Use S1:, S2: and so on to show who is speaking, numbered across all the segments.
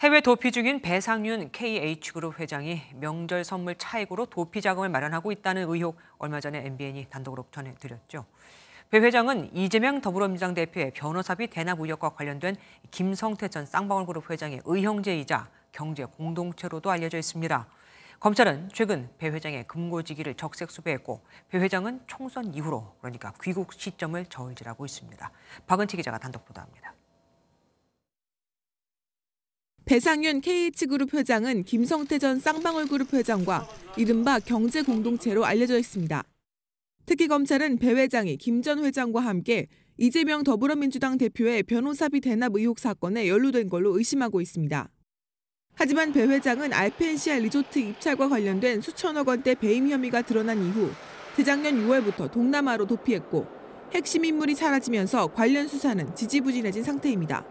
S1: 해외 도피 중인 배상윤 KH그룹 회장이 명절 선물 차액으로 도피 자금을 마련하고 있다는 의혹 얼마 전에 MBN이 단독으로 전해드렸죠. 배 회장은 이재명 더불어민주당 대표의 변호사비 대납 의혹과 관련된 김성태 전 쌍방울그룹 회장의 의형제이자 경제 공동체로도 알려져 있습니다. 검찰은 최근 배 회장의 금고지기를 적색 수배했고 배 회장은 총선 이후로 그러니까 귀국 시점을 저울질하고 있습니다. 박은치 기자가 단독 보도합니다.
S2: 배상윤 KH그룹 회장은 김성태 전 쌍방울그룹 회장과 이른바 경제 공동체로 알려져 있습니다. 특히 검찰은 배 회장이 김 전 회장과 함께 이재명 더불어민주당 대표의 변호사비 대납 의혹 사건에 연루된 걸로 의심하고 있습니다. 하지만 배 회장은 알펜시아 리조트 입찰과 관련된 수천억 원대 배임 혐의가 드러난 이후 재작년 6월부터 동남아로 도피했고 핵심 인물이 사라지면서 관련 수사는 지지부진해진 상태입니다.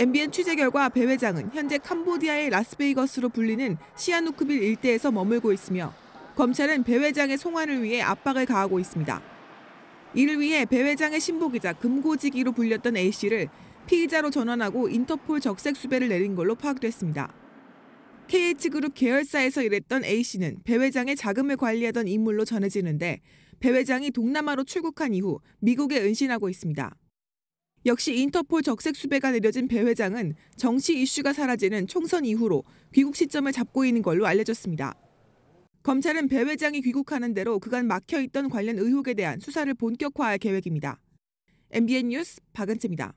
S2: MBN 취재 결과 배 회장은 현재 캄보디아의 라스베이거스로 불리는 시아누크빌 일대에서 머물고 있으며 검찰은 배 회장의 송환을 위해 압박을 가하고 있습니다. 이를 위해 배 회장의 신복이자 금고지기로 불렸던 A씨를 피의자로 전환하고 인터폴 적색 수배를 내린 걸로 파악됐습니다. KH그룹 계열사에서 일했던 A씨는 배 회장의 자금을 관리하던 인물로 전해지는데 배 회장이 동남아로 출국한 이후 미국에 은신하고 있습니다. 역시 인터폴 적색 수배가 내려진 배 회장은 정치 이슈가 사라지는 총선 이후로 귀국 시점을 잡고 있는 걸로 알려졌습니다. 검찰은 배 회장이 귀국하는 대로 그간 막혀있던 관련 의혹에 대한 수사를 본격화할 계획입니다. MBN 뉴스 박은채입니다.